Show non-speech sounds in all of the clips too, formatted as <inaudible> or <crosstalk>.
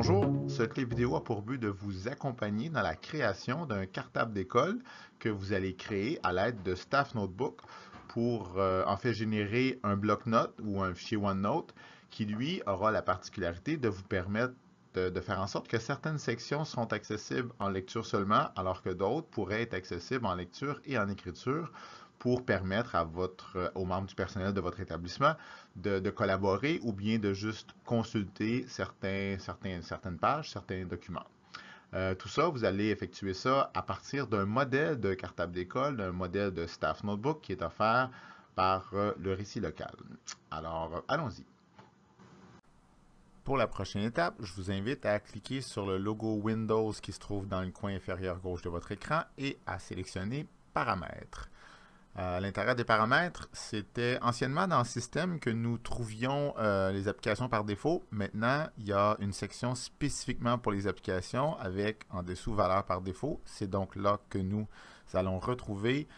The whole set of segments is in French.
Bonjour, ce clip vidéo a pour but de vous accompagner dans la création d'un cartable d'école que vous allez créer à l'aide de Staff Notebook pour euh, en fait générer un bloc-notes ou un fichier OneNote qui lui aura la particularité de vous permettre de, faire en sorte que certaines sections seront accessibles en lecture seulement alors que d'autres pourraient être accessibles en lecture et en écriture pour permettre à votre, euh, aux membres du personnel de votre établissement de, collaborer ou bien de juste consulter certains, certaines pages, certains documents. Euh, tout ça, vous allez effectuer ça à partir d'un modèle de cartable d'école, d'un modèle de staff notebook qui est offert par euh, le récit local. Alors, allons-y. Pour la prochaine étape, je vous invite à cliquer sur le logo Windows qui se trouve dans le coin inférieur gauche de votre écran et à sélectionner Paramètres. Euh, à L'intérêt des paramètres, c'était anciennement dans le système que nous trouvions euh, les applications par défaut. Maintenant, il y a une section spécifiquement pour les applications avec en dessous valeur par défaut. C'est donc là que nous allons retrouver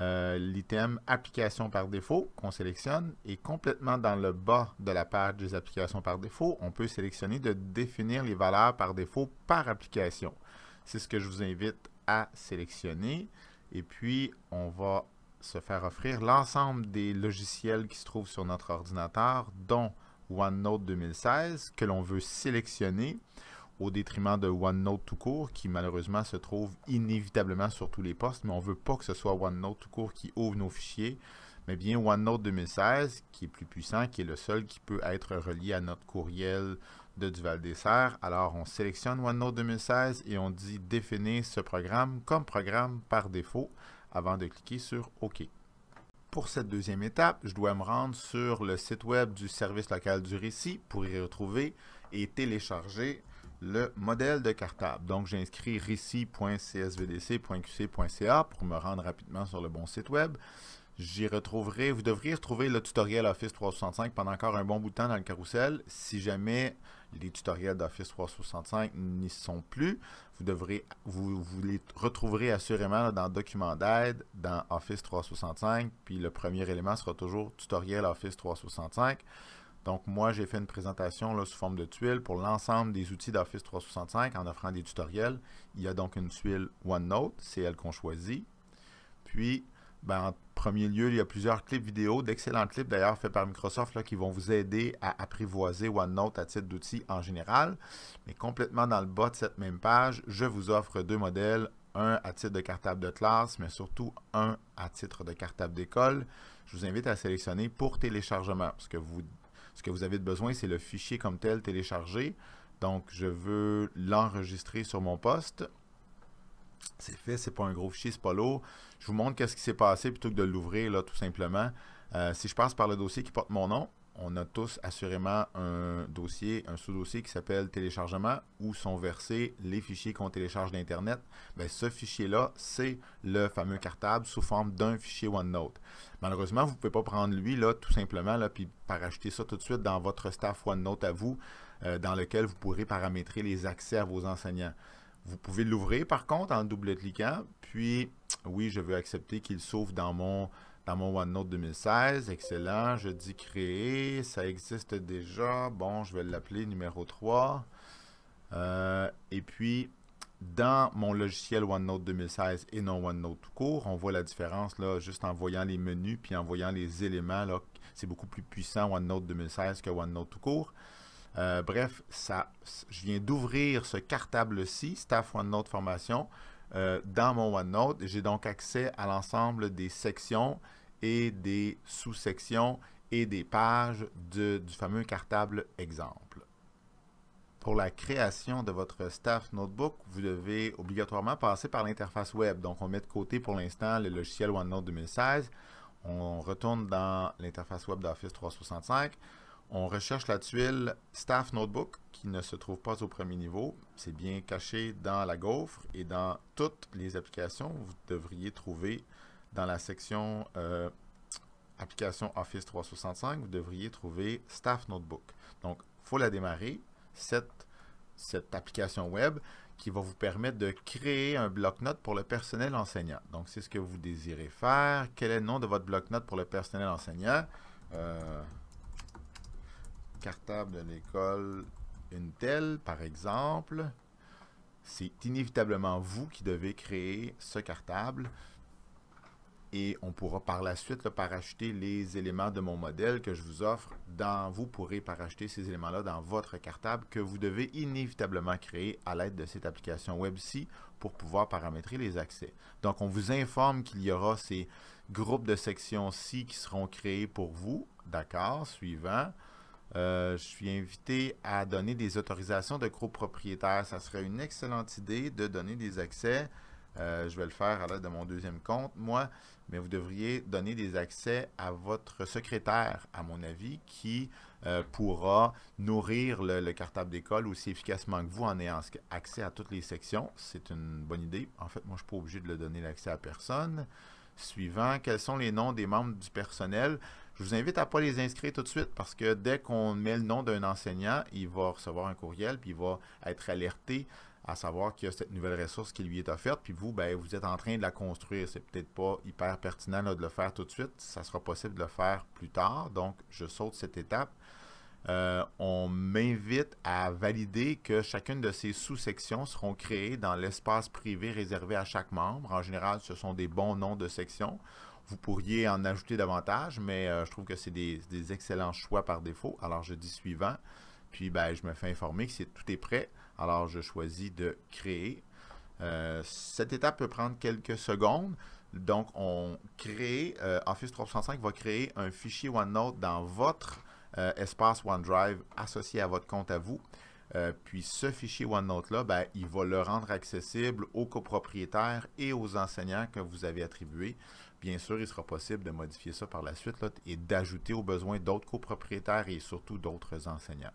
euh, l'item application par défaut qu'on sélectionne et complètement dans le bas de la page des applications par défaut, on peut sélectionner de définir les valeurs par défaut par application. C'est ce que je vous invite à sélectionner. Et puis, on va se faire offrir l'ensemble des logiciels qui se trouvent sur notre ordinateur, dont OneNote 2016, que l'on veut sélectionner au détriment de OneNote tout court, qui malheureusement se trouve inévitablement sur tous les postes, mais on ne veut pas que ce soit OneNote tout court qui ouvre nos fichiers, mais bien OneNote 2016, qui est plus puissant, qui est le seul qui peut être relié à notre courriel de Duval Dessert. Alors, on sélectionne OneNote 2016 et on dit définir ce programme comme programme par défaut avant de cliquer sur OK. Pour cette deuxième étape, je dois me rendre sur le site web du service local du récit pour y retrouver et télécharger le modèle de cartable. Donc, j'inscris récit.csvdc.qc.ca pour me rendre rapidement sur le bon site web. J'y retrouverai, vous devriez retrouver le tutoriel Office 365 pendant encore un bon bout de temps dans le carrousel. Si jamais les tutoriels d'Office 365 n'y sont plus, vous devrez, vous, les retrouverez assurément dans Document d'aide, dans Office 365, puis le premier élément sera toujours Tutoriel Office 365. Donc moi, j'ai fait une présentation là, sous forme de tuile pour l'ensemble des outils d'Office 365 en offrant des tutoriels. Il y a donc une tuile OneNote, c'est elle qu'on choisit. Puis, ben, en premier lieu, il y a plusieurs clips vidéo, d'excellents clips d'ailleurs faits par Microsoft qui vont vous aider à apprivoiser OneNote à titre d'outil en général. Mais complètement dans le bas de cette même page, je vous offre deux modèles, un à titre de cartable de classe, mais surtout un à titre de cartable d'école. Je vous invite à sélectionner pour téléchargement, parce que ce que vous avez besoin, c'est le fichier comme tel téléchargé. Donc, je veux l'enregistrer sur mon poste. C'est fait, c'est pas un gros fichier, c'est pas lourd. Je vous montre qu'est-ce qui s'est passé plutôt que de l'ouvrir là tout simplement. Euh, si je passe par le dossier qui porte mon nom, on a tous assurément un dossier, un sous-dossier qui s'appelle téléchargement où sont versés les fichiers qu'on télécharge d'Internet. Ben, ce fichier-là, c'est le fameux cartable sous forme d'un fichier OneNote. Malheureusement, vous ne pouvez pas prendre lui là tout simplement là, puis parachuter ça tout de suite dans votre staff OneNote à vous, euh, dans lequel vous pourrez paramétrer les accès à vos enseignants. Vous pouvez l'ouvrir par contre en double-cliquant, puis oui, je veux accepter qu'il s'ouvre dans mon, dans mon OneNote 2016. Excellent, je dis créer, ça existe déjà. Bon, je vais l'appeler numéro 3. Euh, et puis, dans mon logiciel OneNote 2016 et non OneNote tout court, on voit la différence là, juste en voyant les menus puis en voyant les éléments. C'est beaucoup plus puissant OneNote 2016 que OneNote tout court. Euh, bref, je viens d'ouvrir ce cartable-ci, Staff OneNote Formation, euh, dans mon OneNote. J'ai donc accès à l'ensemble des sections et des sous-sections et des pages du fameux cartable exemple. Pour la création de votre staff notebook, vous devez obligatoirement passer par l'interface web. Donc, on met de côté pour l'instant le logiciel OneNote 2016. On retourne dans l'interface web d'Office 365. On recherche la tuile Staff Notebook qui ne se trouve pas au premier niveau. C'est bien caché dans la gaufre et dans toutes les applications, vous devriez trouver dans la section euh, application Office 365, vous devriez trouver Staff Notebook. Donc, il faut la démarrer, cette, cette application web qui va vous permettre de créer un bloc-notes pour le personnel enseignant. Donc, c'est ce que vous désirez faire. Quel est le nom de votre bloc-notes pour le personnel enseignant? Euh, cartable de l'école Intel, par exemple, c'est inévitablement vous qui devez créer ce cartable et on pourra par la suite par parachuter les éléments de mon modèle que je vous offre. Dans, vous pourrez parachuter ces éléments-là dans votre cartable que vous devez inévitablement créer à l'aide de cette application web pour pouvoir paramétrer les accès. Donc, on vous informe qu'il y aura ces groupes de sections-ci qui seront créés pour vous. D'accord, suivant. Euh, je suis invité à donner des autorisations de propriétaires. Ça serait une excellente idée de donner des accès. Euh, je vais le faire à l'aide de mon deuxième compte, moi, mais vous devriez donner des accès à votre secrétaire, à mon avis, qui euh, pourra nourrir le, cartable d'école aussi efficacement que vous en ayant accès à toutes les sections. C'est une bonne idée. En fait, moi, je ne suis pas obligé de le donner l'accès à personne. Suivant, quels sont les noms des membres du personnel? Je vous invite à ne pas les inscrire tout de suite parce que dès qu'on met le nom d'un enseignant, il va recevoir un courriel puis il va être alerté à savoir qu'il y a cette nouvelle ressource qui lui est offerte, puis vous, ben, vous êtes en train de la construire. C'est peut-être pas hyper pertinent de le faire tout de suite. Ça sera possible de le faire plus tard. Donc, je saute cette étape. Euh, on m'invite à valider que chacune de ces sous-sections seront créées dans l'espace privé réservé à chaque membre. En général, ce sont des bons noms de sections vous pourriez en ajouter davantage, mais euh, je trouve que c'est des, excellents choix par défaut. Alors, je dis suivant, puis ben, je me fais informer que c'est tout est prêt. Alors, je choisis de créer. Euh, cette étape peut prendre quelques secondes. Donc, on crée, euh, Office 365 va créer un fichier OneNote dans votre espace OneDrive associé à votre compte à vous. puis ce fichier OneNote-là, ben, il va le rendre accessible aux copropriétaires et aux enseignants que vous avez attribués. Bien sûr, il sera possible de modifier ça par la suite et d'ajouter aux besoins d'autres copropriétaires et surtout d'autres enseignants.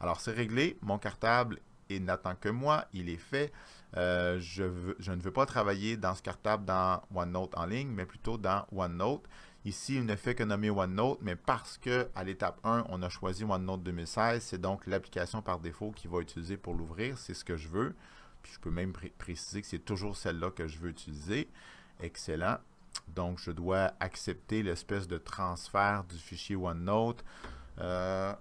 Alors, c'est réglé. Mon cartable et n'attend que moi, il est fait. Euh, je, ne veux pas travailler dans ce cartable dans OneNote en ligne, mais plutôt dans OneNote. Ici, il ne fait que nommer OneNote, mais parce qu'à l'étape 1, on a choisi OneNote 2016, c'est donc l'application par défaut qui va utiliser pour l'ouvrir, c'est ce que je veux. Puis je peux même préciser que c'est toujours celle-là que je veux utiliser. Excellent. Donc, je dois accepter l'espèce de transfert du fichier OneNote. Euh,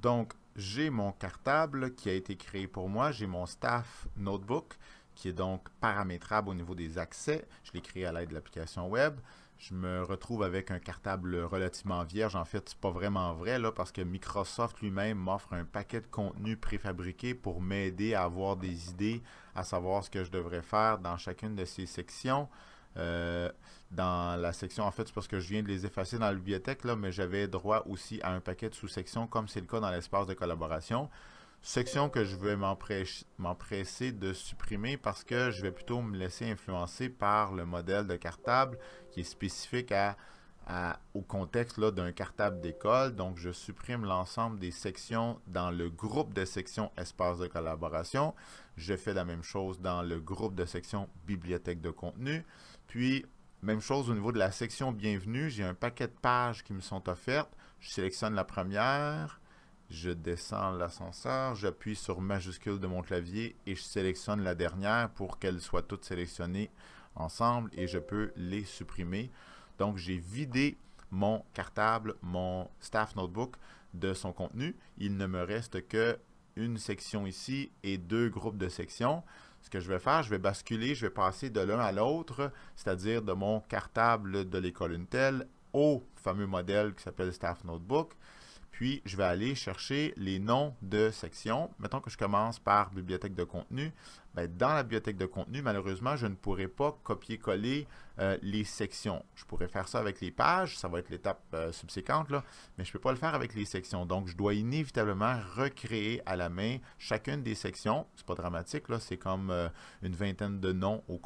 donc, j'ai mon cartable qui a été créé pour moi, j'ai mon staff notebook qui est donc paramétrable au niveau des accès. Je l'ai créé à l'aide de l'application web je me retrouve avec un cartable relativement vierge. En fait, ce n'est pas vraiment vrai là, parce que Microsoft lui-même m'offre un paquet de contenu préfabriqué pour m'aider à avoir des idées, à savoir ce que je devrais faire dans chacune de ces sections. Euh, dans la section, en fait, c'est parce que je viens de les effacer dans la bibliothèque, là, mais j'avais droit aussi à un paquet de sous-sections, comme c'est le cas dans l'espace de collaboration section que je vais m'empresser de supprimer parce que je vais plutôt me laisser influencer par le modèle de cartable qui est spécifique au contexte d'un cartable d'école. Donc, je supprime l'ensemble des sections dans le groupe de sections espace de collaboration. Je fais la même chose dans le groupe de sections bibliothèque de contenu. Puis, même chose au niveau de la section bienvenue, j'ai un paquet de pages qui me sont offertes. Je sélectionne la première, je descends l'ascenseur, j'appuie sur majuscule de mon clavier et je sélectionne la dernière pour qu'elles soient toutes sélectionnées ensemble et je peux les supprimer. Donc j'ai vidé mon cartable, mon staff notebook de son contenu. Il ne me reste que une section ici et deux groupes de sections. Ce que je vais faire, je vais basculer, je vais passer de l'un à l'autre, c'est-à-dire de mon cartable de l'école Intel au fameux modèle qui s'appelle Staff Notebook. Puis, je vais aller chercher les noms de sections. Mettons que je commence par bibliothèque de contenu. Ben, dans la bibliothèque de contenu, malheureusement, je ne pourrais pas copier-coller euh, les sections. Je pourrais faire ça avec les pages, ça va être l'étape euh, subséquente, là, mais je ne peux pas le faire avec les sections. Donc, je dois inévitablement recréer à la main chacune des sections. Ce n'est pas dramatique, là, c'est comme euh, une vingtaine de noms au,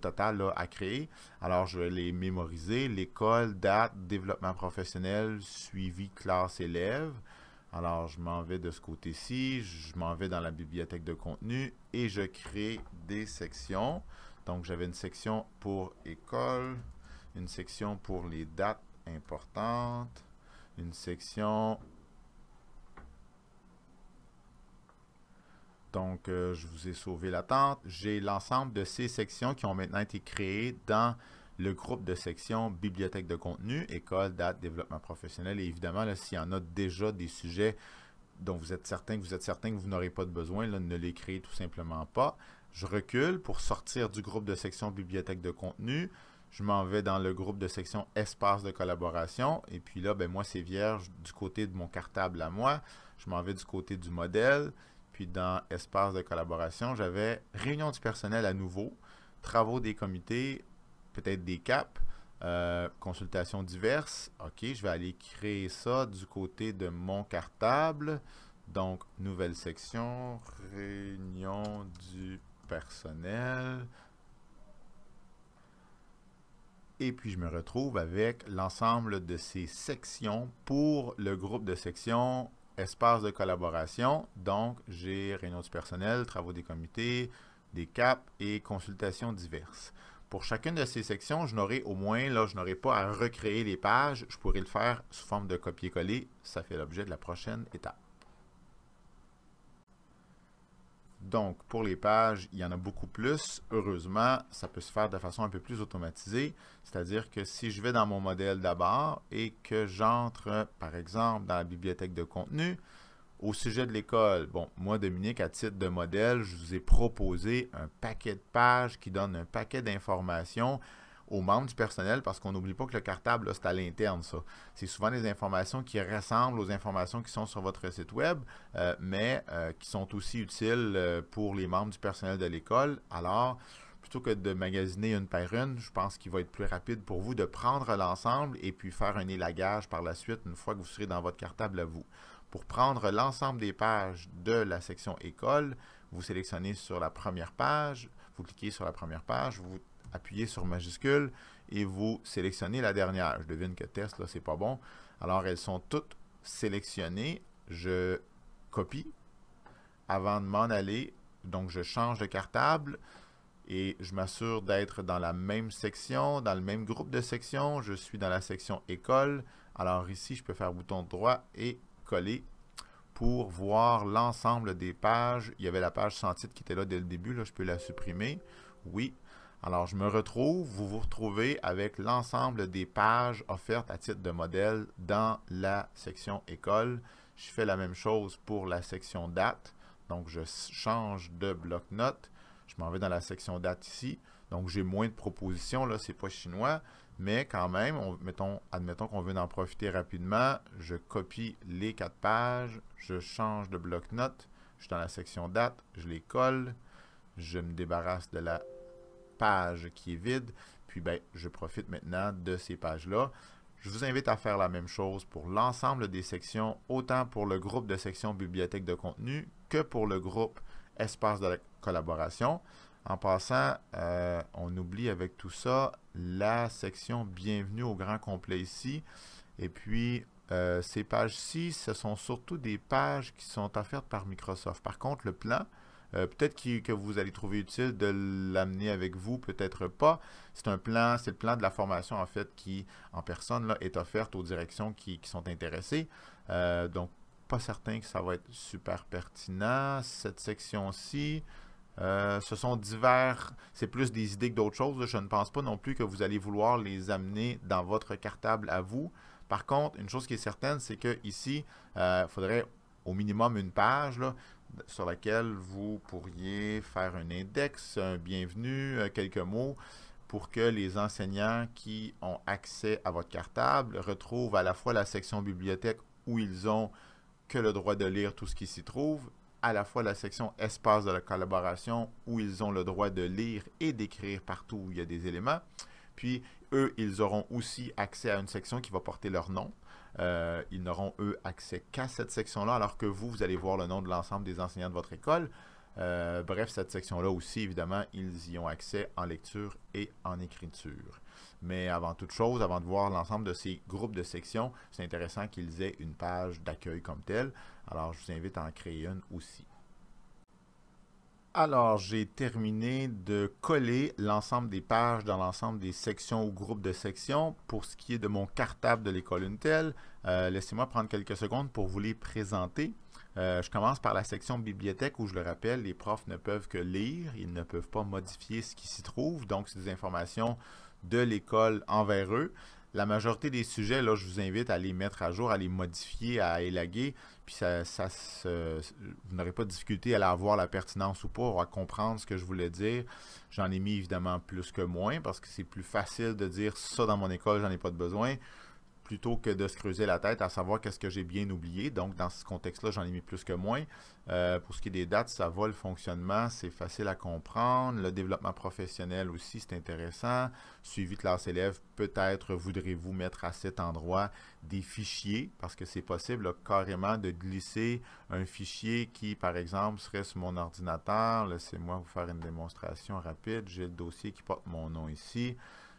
total à créer. Alors, je vais les mémoriser, l'école, date, développement professionnel, suivi, classe, élève. Alors, je m'en vais de ce côté-ci, je m'en vais dans la bibliothèque de contenu et je crée des sections. Donc, j'avais une section pour école, une section pour les dates importantes, une section... Donc, euh, je vous ai sauvé l'attente. J'ai l'ensemble de ces sections qui ont maintenant été créées dans le groupe de section bibliothèque de contenu, école, date, développement professionnel. Et évidemment, s'il y en a déjà des sujets dont vous êtes certain que vous êtes certain que vous n'aurez pas de besoin, là, ne les créez tout simplement pas. Je recule pour sortir du groupe de section bibliothèque de contenu. Je m'en vais dans le groupe de section espace de collaboration. Et puis là, ben moi, c'est vierge du côté de mon cartable à moi. Je m'en vais du côté du modèle. Puis dans espace de collaboration, j'avais réunion du personnel à nouveau, travaux des comités, peut-être des caps, euh, consultations diverses. OK, je vais aller créer ça du côté de mon cartable. Donc, nouvelle section, réunion du personnel. Et puis, je me retrouve avec l'ensemble de ces sections pour le groupe de sections espace de collaboration. Donc, j'ai réunion du personnel, travaux des comités, des caps et consultations diverses. Pour chacune de ces sections, je n'aurai au moins, là, je n'aurai pas à recréer les pages. Je pourrais le faire sous forme de copier-coller. Ça fait l'objet de la prochaine étape. Donc, pour les pages, il y en a beaucoup plus. Heureusement, ça peut se faire de façon un peu plus automatisée. C'est-à-dire que si je vais dans mon modèle d'abord et que j'entre, par exemple, dans la bibliothèque de contenu, au sujet de l'école, bon, moi, Dominique, à titre de modèle, je vous ai proposé un paquet de pages qui donne un paquet d'informations aux membres du personnel parce qu'on n'oublie pas que le cartable, c'est à l'interne, ça. C'est souvent des informations qui ressemblent aux informations qui sont sur votre site web, euh, mais euh, qui sont aussi utiles euh, pour les membres du personnel de l'école. Alors, plutôt que de magasiner une par une, je pense qu'il va être plus rapide pour vous de prendre l'ensemble et puis faire un élagage par la suite une fois que vous serez dans votre cartable à vous. Pour prendre l'ensemble des pages de la section École, vous sélectionnez sur la première page, vous cliquez sur la première page, vous appuyez sur majuscule et vous sélectionnez la dernière. Je devine que test, là, c'est pas bon. Alors, elles sont toutes sélectionnées. Je copie avant de m'en aller. Donc, je change de cartable et je m'assure d'être dans la même section, dans le même groupe de sections. Je suis dans la section école. Alors ici, je peux faire bouton droit et coller pour voir l'ensemble des pages. Il y avait la page sans titre qui était là dès le début. Là, je peux la supprimer. Oui. Alors, je me retrouve, vous vous retrouvez avec l'ensemble des pages offertes à titre de modèle dans la section école. Je fais la même chose pour la section date. Donc, je change de bloc-notes. Je m'en vais dans la section date ici. Donc, j'ai moins de propositions. Là, n'est pas chinois. Mais quand même, admettons qu'on veut en profiter rapidement. Je copie les quatre pages, je change de bloc-notes, je suis dans la section date, je les colle, je me débarrasse de la page qui est vide, puis ben, je profite maintenant de ces pages-là. Je vous invite à faire la même chose pour l'ensemble des sections, autant pour le groupe de sections bibliothèque de contenu que pour le groupe espace de la collaboration. En passant, euh, on oublie avec tout ça la section Bienvenue au grand complet ici. Et puis, euh, ces pages-ci, ce sont surtout des pages qui sont offertes par Microsoft. Par contre, le plan, euh, peut-être que vous allez trouver utile de l'amener avec vous, peut-être pas. C'est un plan, c'est le plan de la formation en fait qui, en personne, là, est offerte aux directions qui, sont intéressées. donc, pas certain que ça va être super pertinent. Cette section-ci, euh, ce sont divers, c'est plus des idées que d'autres choses. Je ne pense pas non plus que vous allez vouloir les amener dans votre cartable à vous. Par contre, une chose qui est certaine, c'est qu'ici, il euh, faudrait au minimum une page sur laquelle vous pourriez faire un index, un bienvenu, euh, quelques mots pour que les enseignants qui ont accès à votre cartable retrouvent à la fois la section bibliothèque où ils ont que le droit de lire tout ce qui s'y trouve à la fois la section espace de la collaboration où ils ont le droit de lire et d'écrire partout où il y a des éléments. Puis, eux, ils auront aussi accès à une section qui va porter leur nom. Euh, ils n'auront, eux, accès qu'à cette section-là, alors que vous, vous allez voir le nom de l'ensemble des enseignants de votre école. Euh, bref, cette section-là aussi, évidemment, ils y ont accès en lecture et en écriture. Mais avant toute chose, avant de voir l'ensemble de ces groupes de sections, c'est intéressant qu'ils aient une page d'accueil comme telle. Alors, je vous invite à en créer une aussi. Alors, j'ai terminé de coller l'ensemble des pages dans l'ensemble des sections ou groupes de sections. Pour ce qui est de mon cartable de l'école Untel, euh, laissez-moi prendre quelques secondes pour vous les présenter. Euh, je commence par la section bibliothèque où, je le rappelle, les profs ne peuvent que lire, ils ne peuvent pas modifier ce qui s'y trouve. Donc, c'est des informations de l'école envers eux. La majorité des sujets, là, je vous invite à les mettre à jour, à les modifier, à élaguer, puis ça, vous n'aurez pas de difficulté à la voir la pertinence ou pas, à comprendre ce que je voulais dire. J'en ai mis évidemment plus que moins parce que c'est plus facile de dire ça dans mon école, j'en ai pas de besoin plutôt que de se creuser la tête à savoir qu'est-ce que j'ai bien oublié. Donc, dans ce contexte-là, j'en ai mis plus que moins. Euh, pour ce qui est des dates, ça va, le fonctionnement, c'est facile à comprendre. Le développement professionnel aussi, c'est intéressant. Suivi de classe élève, peut-être voudrez-vous mettre à cet endroit des fichiers, parce que c'est possible carrément de glisser un fichier qui, par exemple, serait sur mon ordinateur. Laissez-moi vous faire une démonstration rapide. J'ai le dossier qui porte mon nom ici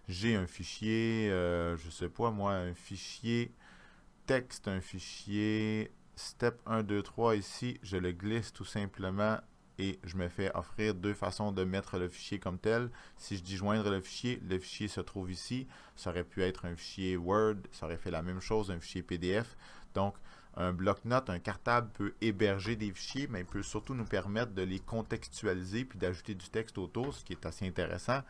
j'ai un fichier, euh, je sais pas moi, un fichier texte, un fichier step 1, 2, 3 ici, je le glisse tout simplement et je me fais offrir deux façons de mettre le fichier comme tel. Si je dis joindre le fichier, le fichier se trouve ici. Ça aurait pu être un fichier Word, ça aurait fait la même chose, un fichier PDF. Donc, un bloc-notes, un cartable peut héberger des fichiers, mais il peut surtout nous permettre de les contextualiser puis d'ajouter du texte autour, ce qui est assez intéressant.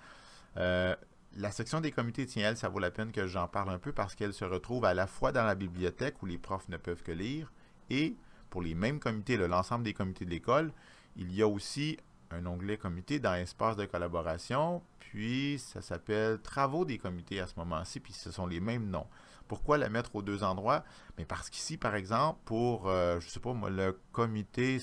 Euh, la section des comités, tiens, elle, ça vaut la peine que j'en parle un peu parce qu'elle se retrouve à la fois dans la bibliothèque où les profs ne peuvent que lire et pour les mêmes comités, l'ensemble des comités de l'école, il y a aussi un onglet comité dans espace de collaboration, puis ça s'appelle travaux des comités à ce moment-ci, puis ce sont les mêmes noms. Pourquoi la mettre aux deux endroits? Mais ben, parce qu'ici, par exemple, pour, je euh, je sais pas moi, le comité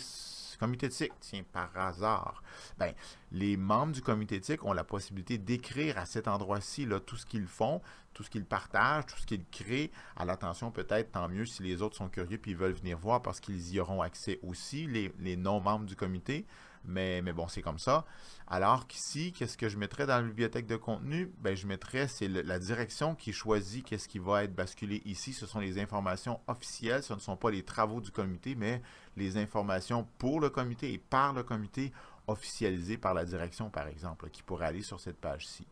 Comité éthique, tiens, par hasard. Ben, les membres du comité éthique ont la possibilité d'écrire à cet endroit-ci tout ce qu'ils font, tout ce qu'ils partagent, tout ce qu'ils créent. À l'attention, peut-être, tant mieux si les autres sont curieux puis veulent venir voir parce qu'ils y auront accès aussi, les non-membres du comité. Mais, bon, c'est comme ça. Alors qu'ici, qu'est-ce que je mettrais dans la bibliothèque de contenu? Ben, je mettrais, c'est la direction qui choisit qu'est-ce qui va être basculé ici. Ce sont les informations officielles. Ce ne sont pas les travaux du comité, mais les informations pour le comité et par le comité officialisées par la direction, par exemple, qui pourrait aller sur cette page-ci.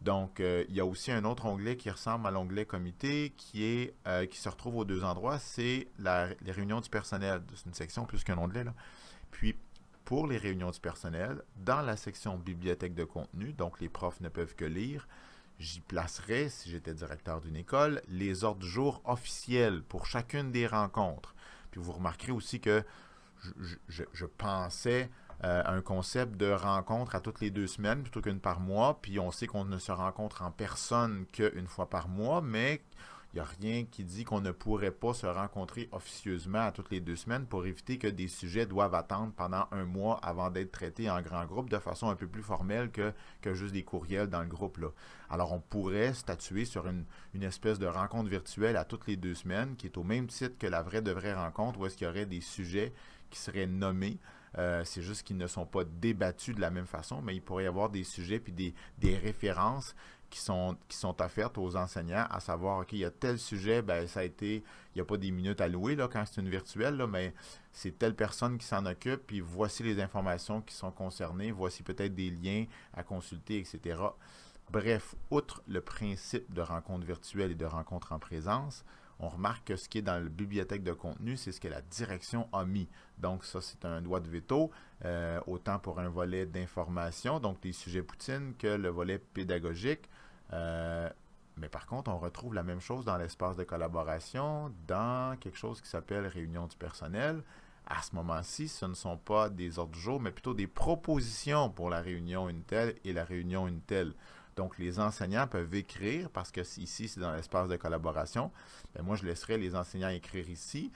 Donc, euh, il y a aussi un autre onglet qui ressemble à l'onglet comité qui, est, euh, qui se retrouve aux deux endroits. C'est les réunions du personnel. C'est une section plus qu'un onglet. Là. Puis, pour les réunions du personnel, dans la section bibliothèque de contenu, donc les profs ne peuvent que lire, j'y placerai, si j'étais directeur d'une école, les ordres du jour officiels pour chacune des rencontres. Puis vous remarquerez aussi que je, pensais à euh, un concept de rencontre à toutes les deux semaines plutôt qu'une par mois, puis on sait qu'on ne se rencontre en personne qu'une fois par mois, mais il n'y a rien qui dit qu'on ne pourrait pas se rencontrer officieusement à toutes les deux semaines pour éviter que des sujets doivent attendre pendant un mois avant d'être traités en grand groupe de façon un peu plus formelle que, que juste des courriels dans le groupe. Là. Alors on pourrait statuer sur une, espèce de rencontre virtuelle à toutes les deux semaines qui est au même titre que la vraie de vraie rencontre où est-ce qu'il y aurait des sujets qui seraient nommés. Euh, c'est juste qu'ils ne sont pas débattus de la même façon, mais il pourrait y avoir des sujets puis des, des références qui sont, qui sont offertes aux enseignants, à savoir, OK, il y a tel sujet, ben, ça a été, il n'y a pas des minutes à louer là, quand c'est une virtuelle, mais c'est telle personne qui s'en occupe, puis voici les informations qui sont concernées, voici peut-être des liens à consulter, etc. Bref, outre le principe de rencontre virtuelle et de rencontre en présence, on remarque que ce qui est dans la bibliothèque de contenu, c'est ce que la direction a mis. Donc ça, c'est un doigt de veto, euh, autant pour un volet d'information, donc les sujets Poutine, que le volet pédagogique, euh, mais par contre, on retrouve la même chose dans l'espace de collaboration, dans quelque chose qui s'appelle réunion du personnel. À ce moment-ci, ce ne sont pas des ordres du jour, mais plutôt des propositions pour la réunion une telle et la réunion une telle. Donc, les enseignants peuvent écrire, parce que ici, c'est dans l'espace de collaboration. Ben, moi, je laisserai les enseignants écrire ici,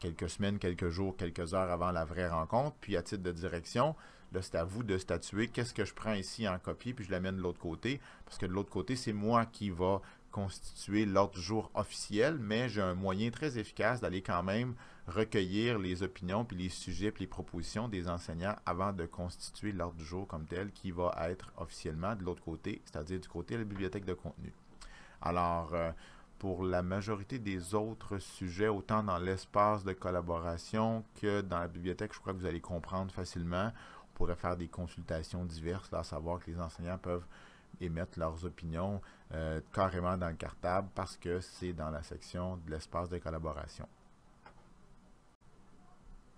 quelques semaines, quelques jours, quelques heures avant la vraie rencontre. Puis, à titre de direction, Là, c'est à vous de statuer qu'est-ce que je prends ici en copie, puis je l'amène de l'autre côté, parce que de l'autre côté, c'est moi qui va constituer l'ordre du jour officiel, mais j'ai un moyen très efficace d'aller quand même recueillir les opinions, puis les sujets, puis les propositions des enseignants avant de constituer l'ordre du jour comme tel qui va être officiellement de l'autre côté, c'est-à-dire du côté de la bibliothèque de contenu. Alors, euh, pour la majorité des autres sujets, autant dans l'espace de collaboration que dans la bibliothèque, je crois que vous allez comprendre facilement pourrait faire des consultations diverses, là, à savoir que les enseignants peuvent émettre leurs opinions euh, carrément dans le cartable parce que c'est dans la section de l'espace de collaboration.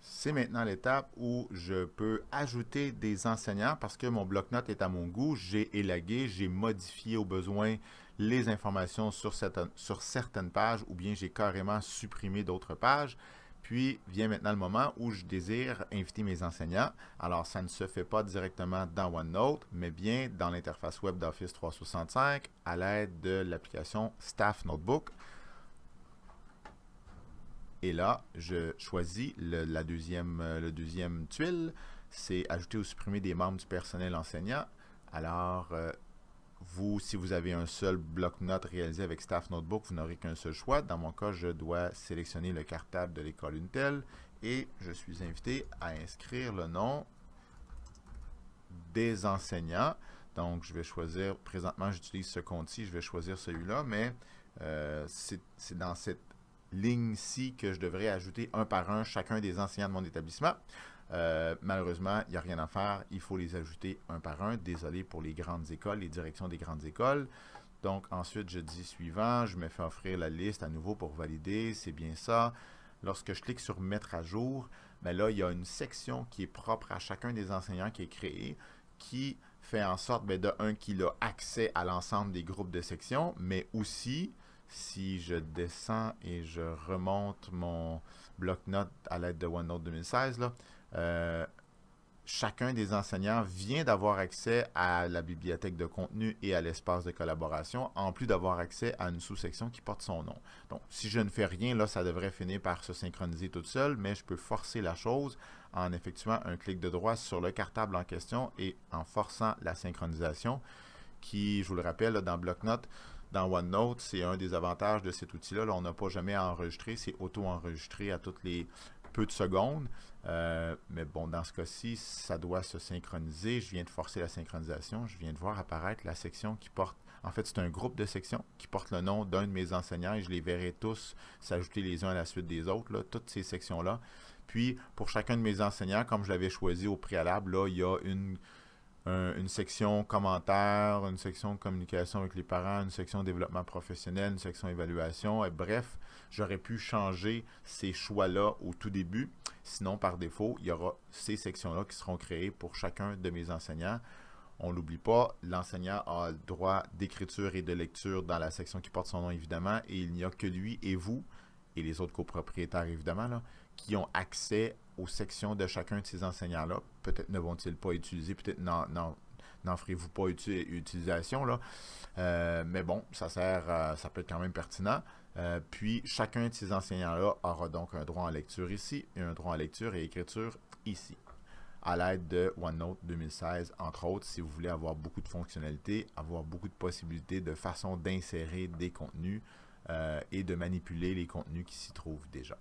C'est maintenant l'étape où je peux ajouter des enseignants parce que mon bloc-notes est à mon goût. J'ai élagué, j'ai modifié au besoin les informations sur certaines pages ou bien j'ai carrément supprimé d'autres pages. Puis vient maintenant le moment où je désire inviter mes enseignants. Alors, ça ne se fait pas directement dans OneNote, mais bien dans l'interface web d'Office 365 à l'aide de l'application Staff Notebook. Et là, je choisis le, la deuxième, euh, le tuile, c'est ajouter ou supprimer des membres du personnel enseignant. Alors, euh, vous, si vous avez un seul bloc-notes réalisé avec Staff Notebook, vous n'aurez qu'un seul choix. Dans mon cas, je dois sélectionner le cartable de l'école Intel et je suis invité à inscrire le nom des enseignants. Donc, je vais choisir, présentement, j'utilise ce compte-ci, je vais choisir celui-là, mais euh, c'est dans cette ligne-ci que je devrais ajouter un par un chacun des enseignants de mon établissement. Euh, malheureusement, il n'y a rien à faire. Il faut les ajouter un par un. Désolé pour les grandes écoles, les directions des grandes écoles. Donc ensuite, je dis suivant, je me fais offrir la liste à nouveau pour valider, c'est bien ça. Lorsque je clique sur mettre à jour, ben là, il y a une section qui est propre à chacun des enseignants qui est créé qui fait en sorte, ben, de un, qu'il a accès à l'ensemble des groupes de sections, mais aussi, si je descends et je remonte mon bloc-notes à l'aide de OneNote 2016, là, euh, chacun des enseignants vient d'avoir accès à la bibliothèque de contenu et à l'espace de collaboration, en plus d'avoir accès à une sous-section qui porte son nom. Donc, si je ne fais rien, là, ça devrait finir par se synchroniser tout seul, mais je peux forcer la chose en effectuant un clic de droit sur le cartable en question et en forçant la synchronisation qui, je vous le rappelle, dans Blocknote, dans OneNote, c'est un des avantages de cet outil-là. Là, on n'a pas jamais enregistré, c'est auto-enregistré à toutes les peu de secondes. Euh, mais bon, dans ce cas-ci, ça doit se synchroniser. Je viens de forcer la synchronisation. Je viens de voir apparaître la section qui porte... En fait, c'est un groupe de sections qui porte le nom d'un de mes enseignants et je les verrai tous s'ajouter les uns à la suite des autres, toutes ces sections-là. Puis, pour chacun de mes enseignants, comme je l'avais choisi au préalable, là, il y a une euh, une section commentaires, une section communication avec les parents, une section développement professionnel, une section évaluation. Et bref, j'aurais pu changer ces choix-là au tout début. Sinon, par défaut, il y aura ces sections-là qui seront créées pour chacun de mes enseignants. On l'oublie pas, l'enseignant a le droit d'écriture et de lecture dans la section qui porte son nom, évidemment, et il n'y a que lui et vous, et les autres copropriétaires, évidemment, là, qui ont accès aux sections de chacun de ces enseignants-là. Peut-être ne vont-ils pas utiliser, peut-être n'en ferez-vous pas utilisation. Là. Euh, mais bon, ça sert, ça peut être quand même pertinent. Euh, puis chacun de ces enseignants-là aura donc un droit en lecture ici et un droit en lecture et écriture ici à l'aide de OneNote 2016, entre autres, si vous voulez avoir beaucoup de fonctionnalités, avoir beaucoup de possibilités de façon d'insérer des contenus euh, et de manipuler les contenus qui s'y trouvent déjà.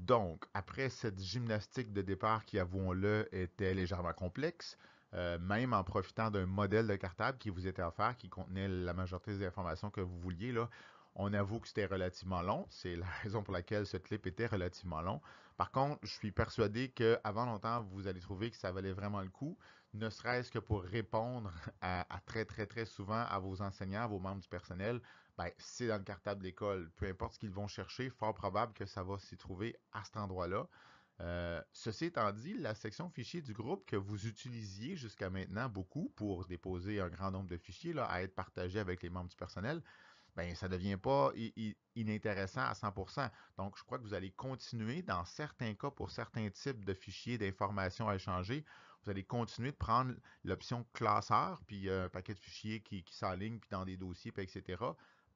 Donc, après cette gymnastique de départ qui, avouons-le, était légèrement complexe, euh, même en profitant d'un modèle de cartable qui vous était offert, qui contenait la majorité des informations que vous vouliez, là, on avoue que c'était relativement long. C'est la <laughs> raison pour laquelle ce clip était relativement long. Par contre, je suis persuadé qu'avant longtemps, vous allez trouver que ça valait vraiment le coup, ne serait-ce que pour répondre <laughs> à, à, très, très, très souvent à vos enseignants, à vos membres du personnel, ben, c'est dans le cartable de l'école. Peu importe ce qu'ils vont chercher, fort probable que ça va s'y trouver à cet endroit-là. Euh, ceci étant dit, la section fichier du groupe que vous utilisiez jusqu'à maintenant beaucoup pour déposer un grand nombre de fichiers là, à être partagés avec les membres du personnel, ben, ça ne devient pas inintéressant à 100%. Donc, je crois que vous allez continuer, dans certains cas, pour certains types de fichiers d'informations à échanger, vous allez continuer de prendre l'option classeur, puis euh, un paquet de fichiers qui, qui s'alignent, puis dans des dossiers, etc.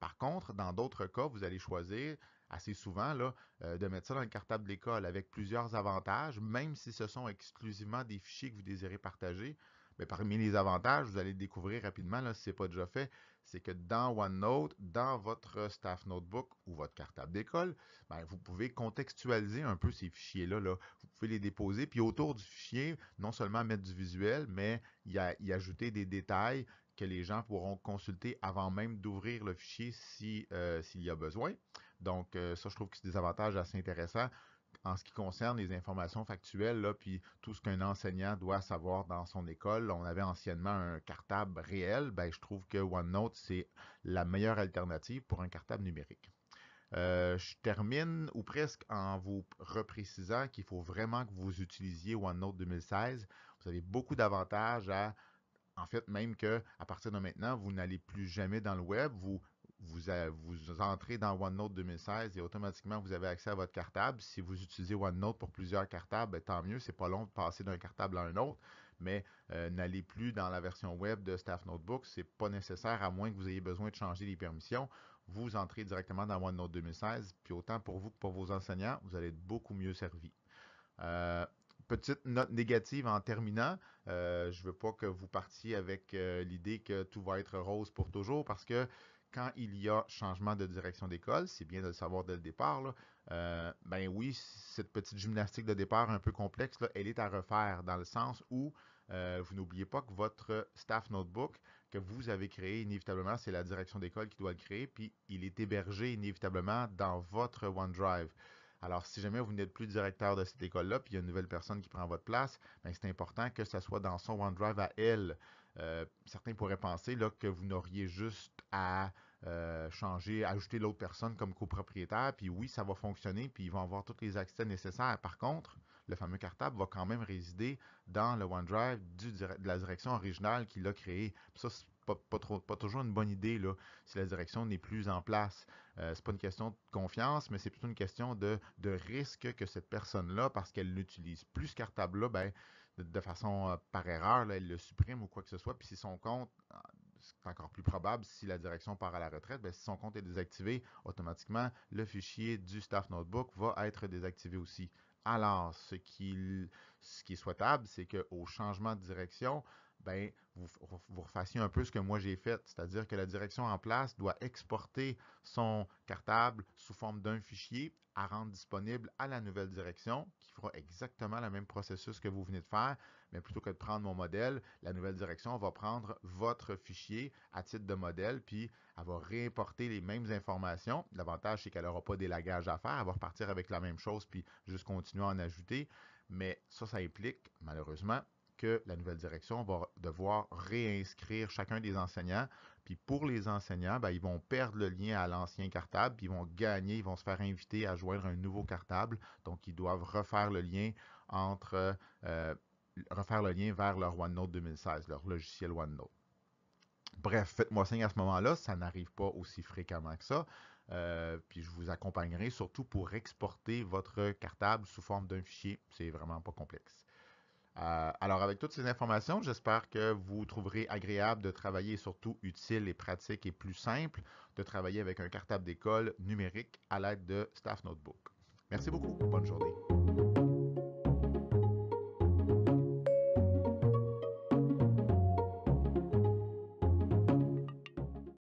Par contre, dans d'autres cas, vous allez choisir assez souvent là, euh, de mettre ça dans le cartable d'école avec plusieurs avantages, même si ce sont exclusivement des fichiers que vous désirez partager. Mais parmi les avantages, vous allez découvrir rapidement, si ce n'est pas déjà fait, c'est que dans OneNote, dans votre staff notebook ou votre cartable d'école, ben, vous pouvez contextualiser un peu ces fichiers-là. Vous pouvez les déposer, puis autour du fichier, non seulement mettre du visuel, mais y ajouter des détails que les gens pourront consulter avant même d'ouvrir le fichier s'il si, euh, s'il y a besoin. Donc, euh, ça, je trouve que c'est des avantages assez intéressants en ce qui concerne les informations factuelles, là, puis tout ce qu'un enseignant doit savoir dans son école. On avait anciennement un cartable réel. Ben, je trouve que OneNote, c'est la meilleure alternative pour un cartable numérique. Euh, je termine ou presque en vous reprécisant qu'il faut vraiment que vous utilisiez OneNote 2016. Vous avez beaucoup d'avantages à en fait, même que à partir de maintenant, vous n'allez plus jamais dans le web, vous, vous, entrez dans OneNote 2016 et automatiquement, vous avez accès à votre cartable. Si vous utilisez OneNote pour plusieurs cartables, ben, tant mieux, c'est pas long de passer d'un cartable à un autre, mais euh, n'allez plus dans la version web de Staff Notebook, c'est pas nécessaire à moins que vous ayez besoin de changer les permissions. Vous entrez directement dans OneNote 2016, puis autant pour vous que pour vos enseignants, vous allez être beaucoup mieux servi. Euh, petite note négative en terminant. Euh, je ne veux pas que vous partiez avec euh, l'idée que tout va être rose pour toujours parce que quand il y a changement de direction d'école, c'est bien de le savoir dès le départ, euh, ben oui, cette petite gymnastique de départ un peu complexe, elle est à refaire dans le sens où vous n'oubliez pas que votre staff notebook que vous avez créé, inévitablement, c'est la direction d'école qui doit le créer, puis il est hébergé inévitablement dans votre OneDrive. Alors, si jamais vous n'êtes plus directeur de cette école-là, puis il y a une nouvelle personne qui prend votre place, ben, c'est important que ce soit dans son OneDrive à elle. Euh, certains pourraient penser là, que vous n'auriez juste à euh, changer, ajouter l'autre personne comme copropriétaire, puis oui, ça va fonctionner, puis ils vont avoir tous les accès nécessaires. Par contre, le fameux cartable va quand même résider dans le OneDrive de la direction originale qu'il a créé pas, toujours une bonne idée là, si la direction n'est plus en place. Euh, ce n'est pas une question de confiance, mais c'est plutôt une question de, risque que cette personne-là, parce qu'elle n'utilise plus ce cartable-là, ben, de, façon euh, par erreur, elle le supprime ou quoi que ce soit. Puis si son compte, ah, c'est encore plus probable, si la direction part à la retraite, ben, si son compte est désactivé, automatiquement, le fichier du staff notebook va être désactivé aussi. Alors, ce qui, ce qui est souhaitable, c'est qu'au changement de direction, ben, vous, vous refassiez un peu ce que moi j'ai fait, c'est-à-dire que la direction en place doit exporter son cartable sous forme d'un fichier à rendre disponible à la nouvelle direction qui fera exactement le même processus que vous venez de faire, mais plutôt que de prendre mon modèle, la nouvelle direction va prendre votre fichier à titre de modèle, puis elle va réimporter les mêmes informations. L'avantage, c'est qu'elle n'aura pas d'élagage à faire, elle va repartir avec la même chose, puis juste continuer à en ajouter, mais ça, ça implique malheureusement que la nouvelle direction va devoir réinscrire chacun des enseignants. Puis pour les enseignants, ben, ils vont perdre le lien à l'ancien cartable, puis ils vont gagner, ils vont se faire inviter à joindre un nouveau cartable. Donc, ils doivent refaire le lien entre euh, refaire le lien vers leur OneNote 2016, leur logiciel OneNote. Bref, faites-moi signe à ce moment-là, ça n'arrive pas aussi fréquemment que ça. Euh, puis je vous accompagnerai surtout pour exporter votre cartable sous forme d'un fichier. C'est vraiment pas complexe. Euh, alors, avec toutes ces informations, j'espère que vous trouverez agréable de travailler surtout utile et pratique et plus simple de travailler avec un cartable d'école numérique à l'aide de Staff Notebook. Merci beaucoup. Bonne journée.